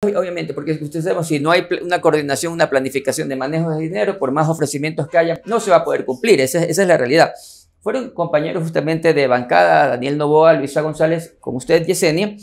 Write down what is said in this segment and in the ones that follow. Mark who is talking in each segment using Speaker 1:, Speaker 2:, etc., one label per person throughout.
Speaker 1: Obviamente, porque ustedes saben, si no hay una coordinación, una planificación de manejo de dinero, por más ofrecimientos que haya, no se va a poder cumplir. Esa, esa es la realidad. Fueron compañeros justamente de bancada, Daniel Novoa, Luisa González, con usted, Yesenia.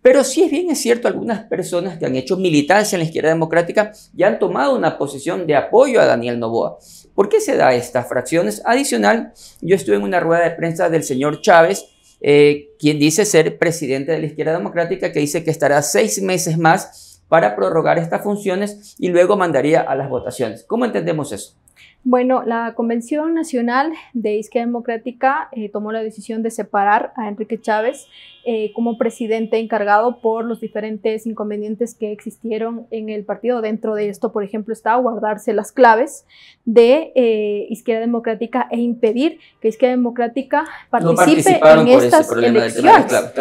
Speaker 1: Pero sí es bien es cierto, algunas personas que han hecho militancia en la izquierda democrática ya han tomado una posición de apoyo a Daniel Novoa. ¿Por qué se da estas fracciones? Adicional, yo estuve en una rueda de prensa del señor Chávez, eh, quien dice ser presidente de la izquierda democrática, que dice que estará seis meses más para prorrogar estas funciones y luego mandaría a las votaciones. ¿Cómo entendemos eso?
Speaker 2: Bueno, la Convención Nacional de Izquierda Democrática eh, tomó la decisión de separar a Enrique Chávez eh, como presidente encargado por los diferentes inconvenientes que existieron en el partido. Dentro de esto, por ejemplo, está guardarse las claves de eh, Izquierda Democrática e impedir que Izquierda Democrática participe en estas elecciones.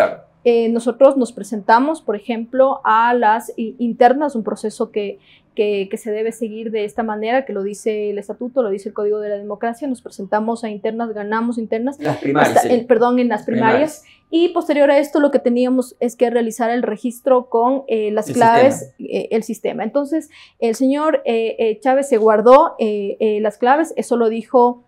Speaker 2: Eh, nosotros nos presentamos, por ejemplo, a las internas, un proceso que, se debe seguir de esta manera, que lo dice el estatuto, lo dice el Código de la Democracia, nos presentamos a internas, ganamos internas, las perdón, en las primarias, y posterior a esto lo que teníamos es que realizar el registro con eh, las claves, eh, el sistema. Entonces, el señor Chávez se guardó las claves, eso lo dijo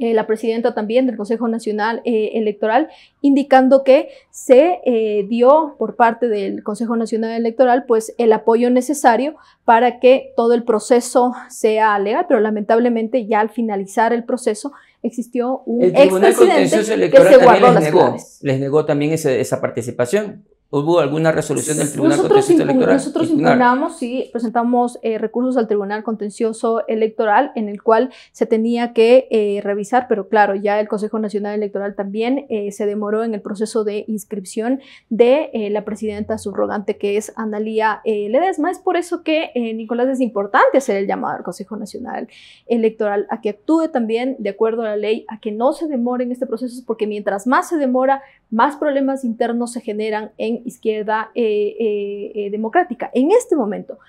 Speaker 2: eh, la presidenta también del Consejo Nacional eh, Electoral, indicando que se eh, dio por parte del Consejo Nacional Electoral pues el apoyo necesario para que todo el proceso sea legal, pero lamentablemente ya al finalizar el proceso existió un el que se guardó negó,
Speaker 1: Les negó también esa participación. ¿Hubo alguna resolución del Tribunal nosotros Contencioso Electoral? Nosotros impugnamos,
Speaker 2: y presentamos eh, recursos al Tribunal Contencioso Electoral en el cual se tenía que eh, revisar, pero claro, ya el Consejo Nacional Electoral también eh, se demoró en el proceso de inscripción de la presidenta subrogante que es Analía Ledesma. Es por eso que, Nicolás, es importante hacer el llamado al Consejo Nacional Electoral a que actúe también de acuerdo a la ley, a que no se demore en este proceso, porque mientras más se demora, más problemas internos se generan en izquierda eh, eh, eh, democrática. En este momento,